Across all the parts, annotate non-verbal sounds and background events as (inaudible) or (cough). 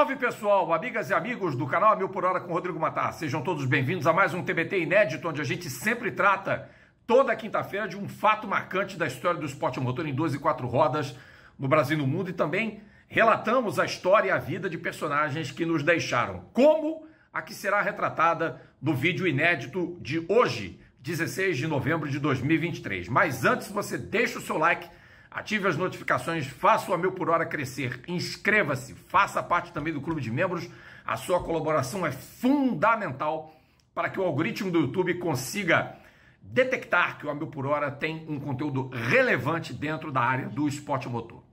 Salve pessoal, amigas e amigos do canal a Mil por Hora com Rodrigo Matar. Sejam todos bem-vindos a mais um TBT inédito, onde a gente sempre trata, toda quinta-feira, de um fato marcante da história do esporte motor em 12 e 4 rodas no Brasil e no mundo e também relatamos a história e a vida de personagens que nos deixaram, como a que será retratada no vídeo inédito de hoje, 16 de novembro de 2023. Mas antes, você deixa o seu like Ative as notificações, faça o a mil por hora crescer, inscreva-se, faça parte também do clube de membros. A sua colaboração é fundamental para que o algoritmo do YouTube consiga detectar que o a mil por hora tem um conteúdo relevante dentro da área do esporte motor.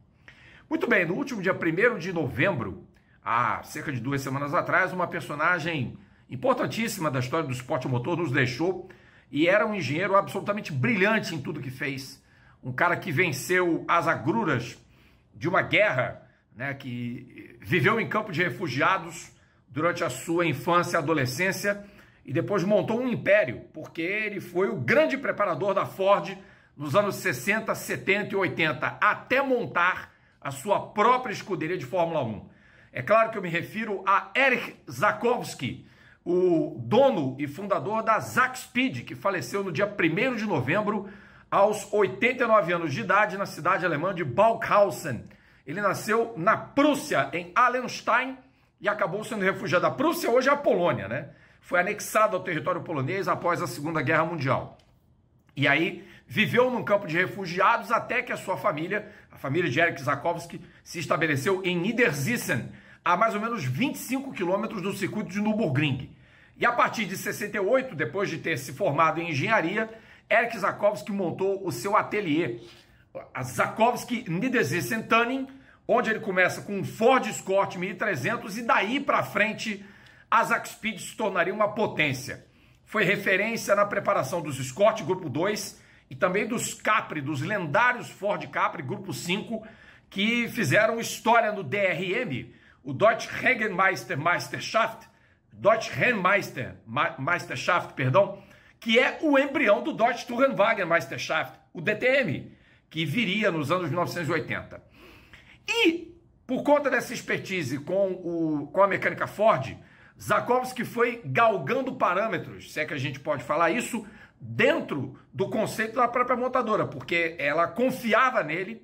Muito bem, no último dia 1 de novembro, há cerca de duas semanas atrás, uma personagem importantíssima da história do esporte motor nos deixou e era um engenheiro absolutamente brilhante em tudo que fez um cara que venceu as agruras de uma guerra, né, que viveu em campo de refugiados durante a sua infância e adolescência e depois montou um império, porque ele foi o grande preparador da Ford nos anos 60, 70 e 80, até montar a sua própria escuderia de Fórmula 1. É claro que eu me refiro a Eric Zakowski, o dono e fundador da Zakspeed, que faleceu no dia 1 de novembro aos 89 anos de idade na cidade alemã de Balkhausen. Ele nasceu na Prússia, em Allenstein, e acabou sendo refugiado da Prússia, hoje é a Polônia, né? Foi anexado ao território polonês após a Segunda Guerra Mundial. E aí viveu num campo de refugiados até que a sua família, a família de Eric Zakowski, se estabeleceu em Niedersissen, a mais ou menos 25 quilômetros do circuito de Nürburgring. E a partir de 68, depois de ter se formado em engenharia, Eric Zakowski montou o seu ateliê, a Zakowski Niedersessentanning, onde ele começa com um Ford Escort 1300 e daí para frente a Speed se tornaria uma potência. Foi referência na preparação dos Escort Grupo 2 e também dos Capri, dos lendários Ford Capri Grupo 5, que fizeram história no DRM, o Deutsche Regenmeister Meisterschaft, Deutsche Rennmeister Meisterschaft, perdão, que é o embrião do Deutsche Meisterschaft, o DTM, que viria nos anos 1980. E, por conta dessa expertise com, o, com a mecânica Ford, Zakowski foi galgando parâmetros, se é que a gente pode falar isso, dentro do conceito da própria montadora, porque ela confiava nele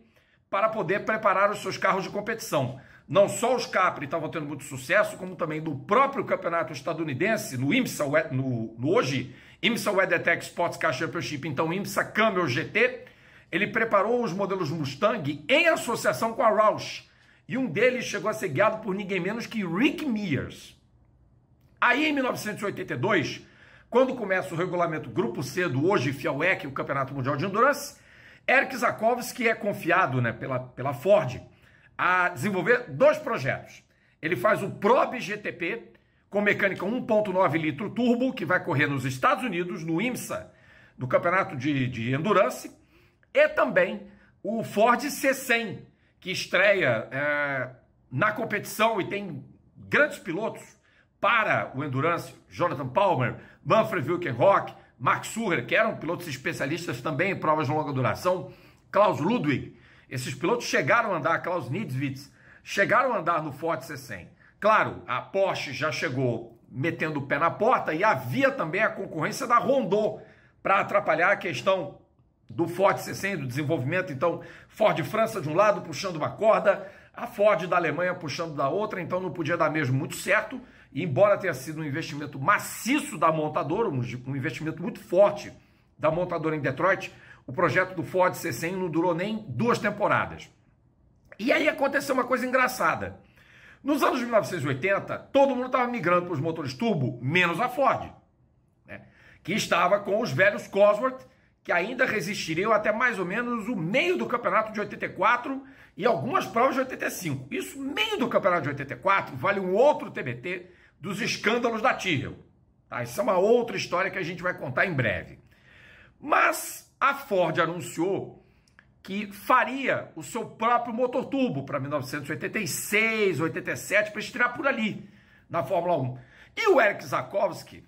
para poder preparar os seus carros de competição. Não só os Capri estavam tendo muito sucesso, como também no próprio campeonato estadunidense, no IMSA, no, no hoje IMSA WeatherTech Sports Car Championship, então IMSA Camel GT, ele preparou os modelos Mustang em associação com a Roush. E um deles chegou a ser guiado por ninguém menos que Rick Mears. Aí, em 1982, quando começa o regulamento Grupo C do hoje FIAWEC, o Campeonato Mundial de Endurance, Eric Zakowski é confiado né, pela, pela Ford a desenvolver dois projetos. Ele faz o Probe GTP, com mecânica 1.9 litro turbo, que vai correr nos Estados Unidos, no IMSA, no Campeonato de, de Endurance, e também o Ford C100, que estreia é, na competição e tem grandes pilotos para o Endurance, Jonathan Palmer, Manfred Wilkenrock, Mark Surer, que eram pilotos especialistas também em provas de longa duração, Klaus Ludwig, esses pilotos chegaram a andar, Klaus Niedzwitz, chegaram a andar no Ford C100. Claro, a Porsche já chegou metendo o pé na porta e havia também a concorrência da Rondô para atrapalhar a questão do Ford 600, do desenvolvimento. Então, Ford França de um lado puxando uma corda, a Ford da Alemanha puxando da outra, então não podia dar mesmo muito certo. E embora tenha sido um investimento maciço da montadora, um investimento muito forte da montadora em Detroit, o projeto do Ford C100 não durou nem duas temporadas. E aí aconteceu uma coisa engraçada. Nos anos 1980, todo mundo estava migrando para os motores turbo, menos a Ford, né? que estava com os velhos Cosworth, que ainda resistiriam até mais ou menos o meio do campeonato de 84 e algumas provas de 85. Isso, meio do campeonato de 84, vale um outro TBT dos escândalos da Tyrrell. Tá? Isso é uma outra história que a gente vai contar em breve. Mas a Ford anunciou que faria o seu próprio motor turbo para 1986, 87, para estrear por ali na Fórmula 1. E o Eric Zakowski,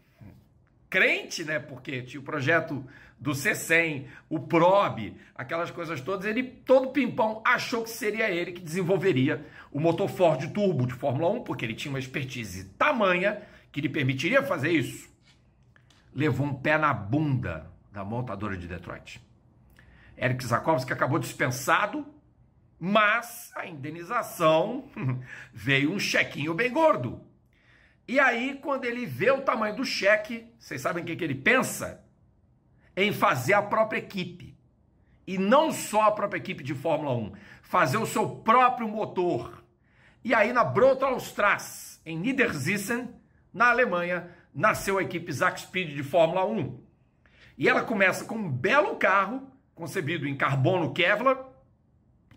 crente, né? Porque tinha o projeto do C100, o PROB, aquelas coisas todas. Ele, todo pimpão, achou que seria ele que desenvolveria o motor Ford Turbo de Fórmula 1, porque ele tinha uma expertise tamanha que lhe permitiria fazer isso. Levou um pé na bunda da montadora de Detroit. Eric Zakowski acabou dispensado, mas a indenização (laughs) veio um chequinho bem gordo. E aí, quando ele vê o tamanho do cheque, vocês sabem o que, que ele pensa? Em fazer a própria equipe. E não só a própria equipe de Fórmula 1, fazer o seu próprio motor. E aí, na Brotalstrasse, em Niedersissen, na Alemanha, nasceu a equipe Zack Speed de Fórmula 1. E ela começa com um belo carro concebido em carbono Kevlar,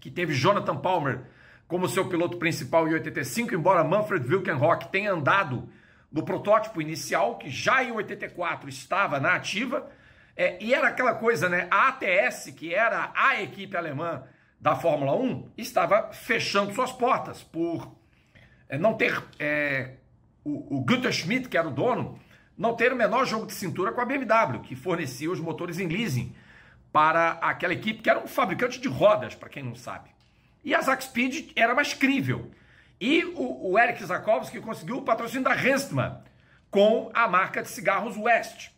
que teve Jonathan Palmer como seu piloto principal em 85, embora Manfred Wilkenrock tenha andado no protótipo inicial, que já em 84 estava na ativa, é, e era aquela coisa, né? A ATS, que era a equipe alemã da Fórmula 1, estava fechando suas portas por é, não ter é, o, o Gunther Schmidt, que era o dono, não ter o menor jogo de cintura com a BMW, que fornecia os motores em leasing para aquela equipe que era um fabricante de rodas, para quem não sabe. E a Zakspeed era mais crível. E o, o Eric Zakowski conseguiu o patrocínio da Henstman com a marca de cigarros West.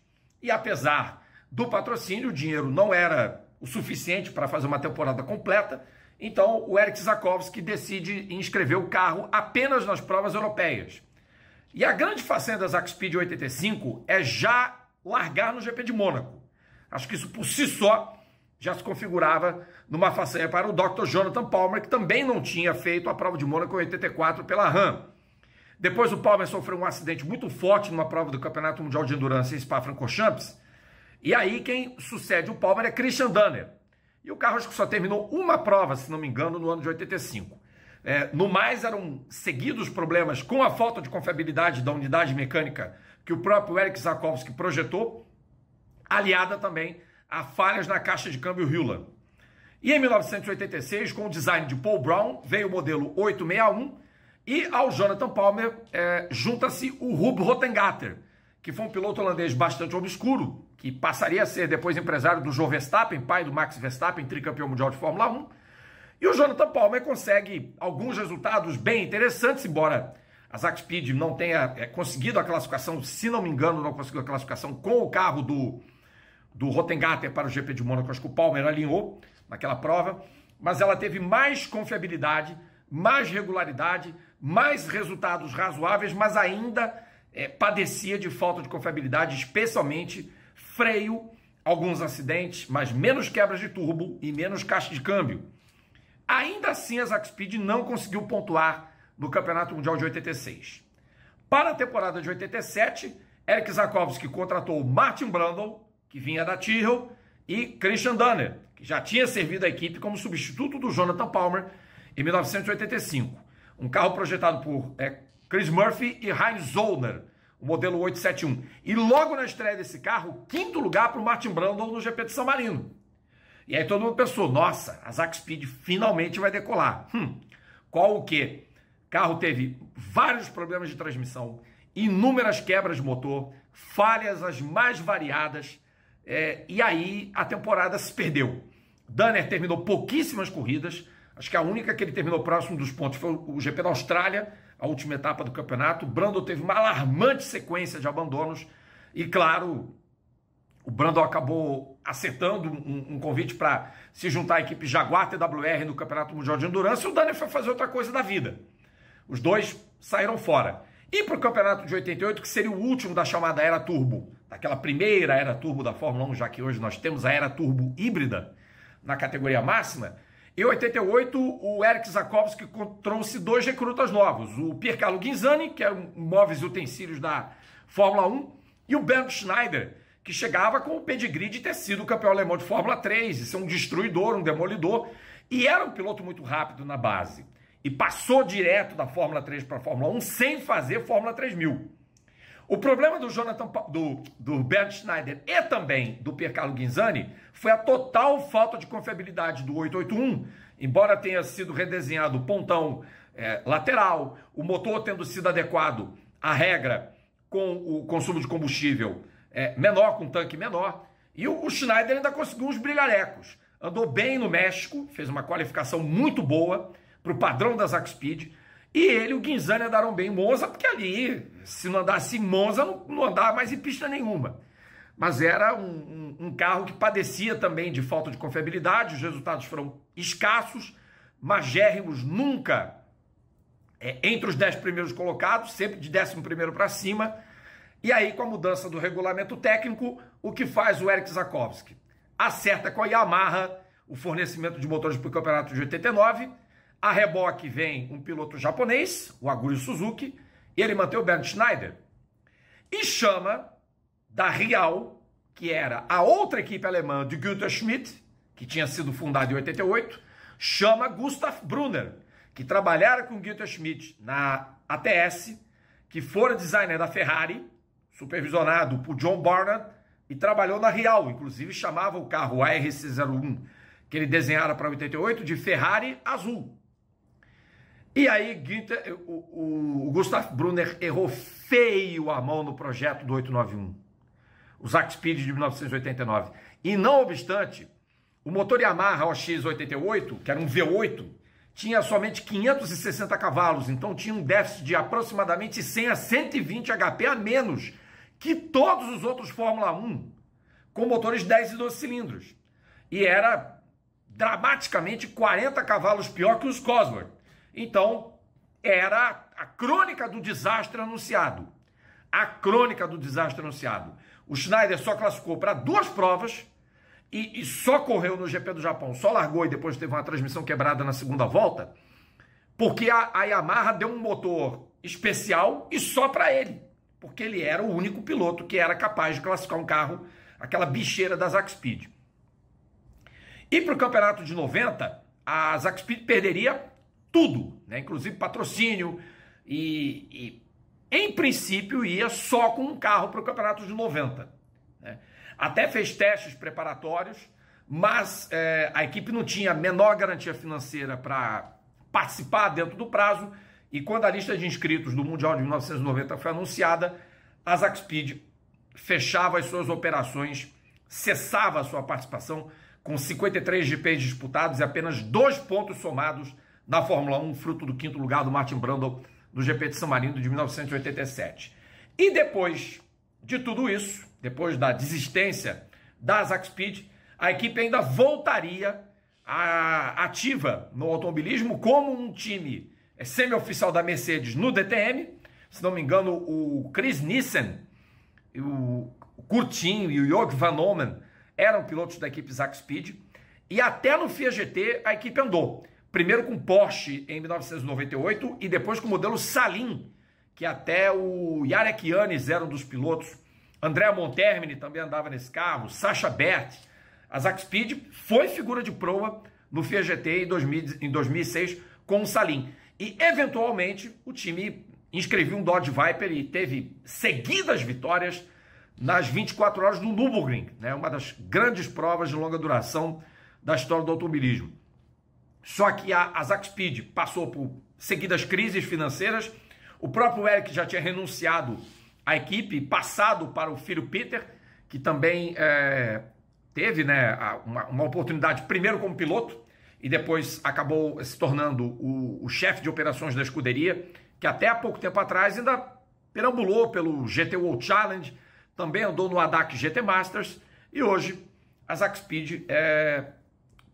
E apesar do patrocínio, o dinheiro não era o suficiente para fazer uma temporada completa. Então o Eric Zakowski decide inscrever o carro apenas nas provas europeias. E a grande façanha da Zakspeed 85 é já largar no GP de Mônaco. Acho que isso por si só já se configurava numa façanha para o Dr. Jonathan Palmer, que também não tinha feito a prova de Mônaco em 84 pela RAM. Depois o Palmer sofreu um acidente muito forte numa prova do Campeonato Mundial de Endurance em Spa-Francorchamps. E aí quem sucede o Palmer é Christian Danner. E o carro acho que só terminou uma prova, se não me engano, no ano de 85. É, no mais eram seguidos problemas com a falta de confiabilidade da unidade mecânica que o próprio Eric Zakowski projetou aliada também a falhas na caixa de câmbio Hewland. E em 1986, com o design de Paul Brown, veio o modelo 861 e ao Jonathan Palmer é, junta-se o Rub Rottengatter, que foi um piloto holandês bastante obscuro, que passaria a ser depois empresário do Joe Verstappen, pai do Max Verstappen, tricampeão mundial de Fórmula 1. E o Jonathan Palmer consegue alguns resultados bem interessantes, embora a Zack Speed não tenha é, conseguido a classificação, se não me engano, não conseguiu a classificação com o carro do do Rottengatter para o GP de Mônaco. Acho que o Palmer alinhou naquela prova, mas ela teve mais confiabilidade, mais regularidade, mais resultados razoáveis, mas ainda é, padecia de falta de confiabilidade, especialmente freio, alguns acidentes, mas menos quebras de turbo e menos caixa de câmbio. Ainda assim, a Speed não conseguiu pontuar no Campeonato Mundial de 86. Para a temporada de 87, Eric Zakowski contratou Martin Brundle, que vinha da Tyrrell, e Christian Danner, que já tinha servido a equipe como substituto do Jonathan Palmer em 1985. Um carro projetado por é, Chris Murphy e Heinz Zollner, o modelo 871. E logo na estreia desse carro, quinto lugar para o Martin Brundle no GP de São Marino. E aí todo mundo pensou, nossa, a Zack Speed finalmente vai decolar. Hum, qual o que? carro teve vários problemas de transmissão, inúmeras quebras de motor, falhas as mais variadas, é, e aí a temporada se perdeu. Danner terminou pouquíssimas corridas. Acho que a única que ele terminou próximo dos pontos foi o GP da Austrália, a última etapa do campeonato. Brando teve uma alarmante sequência de abandonos. E claro, o Brando acabou acertando um, um convite para se juntar à equipe Jaguar TWR no Campeonato Mundial de Endurance. E o Danner foi fazer outra coisa da vida. Os dois saíram fora. E para o campeonato de 88, que seria o último da chamada era Turbo, daquela primeira era turbo da Fórmula 1, já que hoje nós temos a era turbo híbrida na categoria máxima. Em 88, o Eric Zakowski trouxe dois recrutas novos: o Piercarlo Ghinzani que é um móveis e utensílios da Fórmula 1, e o Bernd Schneider, que chegava com o pedigree de ter sido campeão alemão de Fórmula 3, e ser um destruidor, um demolidor, e era um piloto muito rápido na base. E passou direto da Fórmula 3 para a Fórmula 1 sem fazer Fórmula 3000. O problema do Jonathan do, do Bernd Schneider e também do Percalo Guinzani foi a total falta de confiabilidade do 881, embora tenha sido redesenhado o pontão é, lateral, o motor tendo sido adequado à regra com o consumo de combustível é, menor, com um tanque menor, e o, o Schneider ainda conseguiu uns brilharecos. Andou bem no México, fez uma qualificação muito boa para o padrão da Zack Speed, e ele, o Guinzani, andaram bem em Monza, porque ali, se não andasse em Monza, não, não andava mais em pista nenhuma. Mas era um, um, um carro que padecia também de falta de confiabilidade, os resultados foram escassos, magérrimos, nunca é, entre os dez primeiros colocados, sempre de décimo primeiro para cima. E aí, com a mudança do regulamento técnico, o que faz o Eric Zakowski? Acerta com a Yamaha o fornecimento de motores para o campeonato de 89 a reboque vem um piloto japonês, o Aguri Suzuki, ele mantém o Bernd Schneider e chama da Real, que era a outra equipe alemã de Günther Schmidt, que tinha sido fundada em 88, chama Gustav Brunner, que trabalhara com Günther Schmidt na ATS, que fora designer da Ferrari, supervisionado por John Barnard, e trabalhou na Real, inclusive chamava o carro ARC01, que ele desenhara para 88, de Ferrari azul. E aí, Guita, o, o Gustav Brunner errou feio a mão no projeto do 891, o Zack Speed de 1989. E não obstante, o motor Yamaha OX88, que era um V8, tinha somente 560 cavalos, então tinha um déficit de aproximadamente 100 a 120 HP a menos que todos os outros Fórmula 1, com motores 10 e 12 cilindros. E era dramaticamente 40 cavalos pior que os Cosworth. Então, era a crônica do desastre anunciado. A crônica do desastre anunciado. O Schneider só classificou para duas provas e, e, só correu no GP do Japão, só largou e depois teve uma transmissão quebrada na segunda volta, porque a, a Yamaha deu um motor especial e só para ele, porque ele era o único piloto que era capaz de classificar um carro, aquela bicheira da Zack Speed. E para o campeonato de 90, a Zack Speed perderia tudo, né? inclusive patrocínio, e, e em princípio ia só com um carro para o campeonato de 90. Né? Até fez testes preparatórios, mas é, a equipe não tinha a menor garantia financeira para participar dentro do prazo. E quando a lista de inscritos do Mundial de 1990 foi anunciada, a Zaxpeed fechava as suas operações, cessava a sua participação com 53 GPs disputados e apenas dois pontos somados na Fórmula 1, fruto do quinto lugar do Martin Brundle no GP de San Marino de 1987. E depois de tudo isso, depois da desistência da Zakspeed, a equipe ainda voltaria a, ativa no automobilismo como um time é, semi-oficial da Mercedes no DTM. Se não me engano, o Chris Nissen, o Curtinho e o Jörg Van Omen eram pilotos da equipe Zakspeed. E até no FIA GT a equipe andou primeiro com Porsche em 1998 e depois com o modelo Salim, que até o Yarek Yannis era um dos pilotos. André Montermini também andava nesse carro, Sacha Bert. A Zack Speed foi figura de proa no Fiat GT em, 2000, em 2006 com o Salim. E, eventualmente, o time inscreveu um Dodge Viper e teve seguidas vitórias nas 24 horas do Nürburgring, né? uma das grandes provas de longa duração da história do automobilismo. Só que a, a Zaxpeed passou por seguidas crises financeiras. O próprio Eric já tinha renunciado à equipe, passado para o filho Peter, que também é, teve né, uma, uma, oportunidade, primeiro como piloto, e depois acabou se tornando o, o chefe de operações da escuderia, que até há pouco tempo atrás ainda perambulou pelo GT World Challenge, também andou no ADAC GT Masters, e hoje a Zaxpeed é,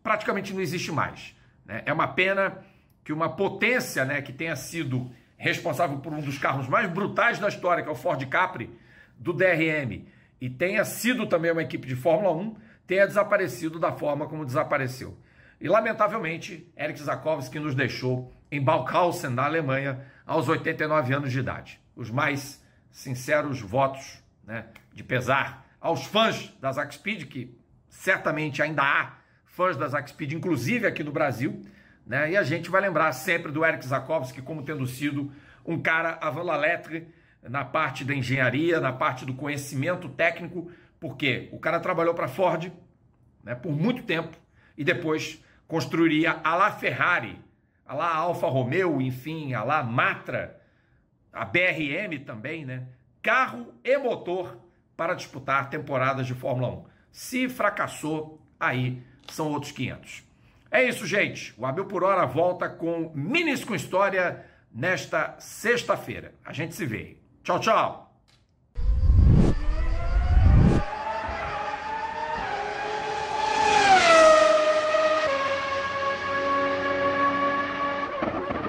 praticamente não existe mais. Né? É uma pena que uma potência né, que tenha sido responsável por um dos carros mais brutais da história, que é o Ford Capri, do DRM, e tenha sido também uma equipe de Fórmula 1, tenha desaparecido da forma como desapareceu. E, lamentavelmente, Eric Zakowski nos deixou em Balkhausen, na Alemanha, aos 89 anos de idade. Os mais sinceros votos né, de pesar aos fãs da Zack Speed, que certamente ainda há fãs da Zack Speed, inclusive aqui no Brasil, né? E a gente vai lembrar sempre do Eric Zakowski como tendo sido um cara avant la na parte da engenharia, na parte do conhecimento técnico, porque o cara trabalhou para Ford né, por muito tempo e depois construiria a la Ferrari, a la Alfa Romeo, enfim, a la Matra, a BRM também, né? Carro e motor para disputar temporadas de Fórmula 1. Se fracassou, aí são outros 500. É isso, gente. O Abel por Hora volta com Minis com História nesta sexta-feira. A gente se vê. Tchau, tchau.